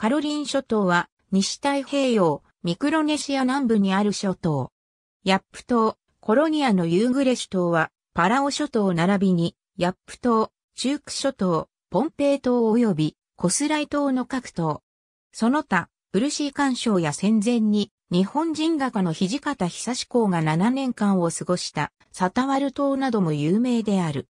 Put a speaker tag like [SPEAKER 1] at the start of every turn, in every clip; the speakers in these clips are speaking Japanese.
[SPEAKER 1] カロリン諸島は西太平洋、ミクロネシア南部にある諸島。ヤップ島、コロニアのユーグレシュ島はパラオ諸島並びにヤップ島、チューク諸島、ポンペイ島及びコスライ島の各島。その他、ウルシー干渉や戦前に日本人画家の土方久志公が7年間を過ごしたサタワル島なども有名である。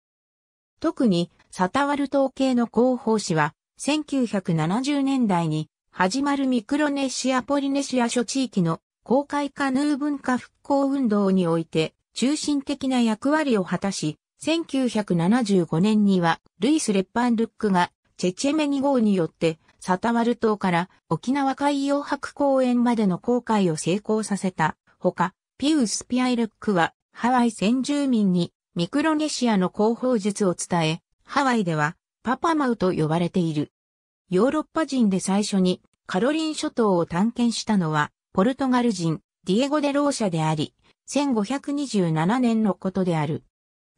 [SPEAKER 1] 特にサタワル島系の広報誌は1970年代に始まるミクロネシア・ポリネシア諸地域の公開カヌー文化復興運動において中心的な役割を果たし、1975年にはルイス・レッパンルックがチェチェメニ号によってサタワル島から沖縄海洋博公園までの航海を成功させた。ほか、ピウス・ピアイルックはハワイ先住民にミクロネシアの広報術を伝え、ハワイではパパマウと呼ばれている。ヨーロッパ人で最初にカロリン諸島を探検したのは、ポルトガル人、ディエゴ・デ・ローシャであり、1527年のことである。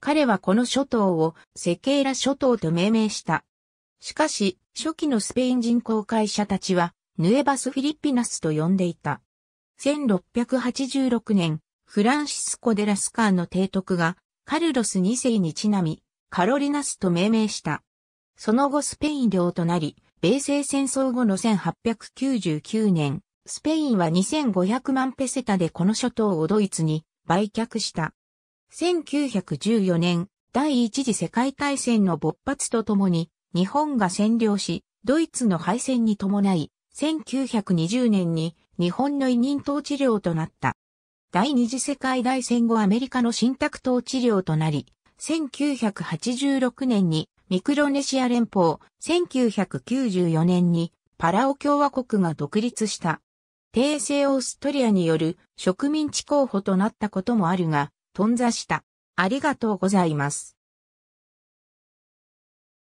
[SPEAKER 1] 彼はこの諸島をセケーラ諸島と命名した。しかし、初期のスペイン人航海者たちは、ヌエバス・フィリピナスと呼んでいた。1686年、フランシスコ・デ・ラスカーの提督が、カルロス2世にちなみ、カロリナスと命名した。その後スペイン領となり、米西戦争後の1899年、スペインは2500万ペセタでこの諸島をドイツに売却した。1914年、第一次世界大戦の勃発とともに、日本が占領し、ドイツの敗戦に伴い、1920年に日本の委任統治領となった。第二次世界大戦後アメリカの信託統治領となり、1986年にミクロネシア連邦、1994年にパラオ共和国が独立した。帝政オーストリアによる植民地候補となったこともあるが、頓挫した。ありがとうございます。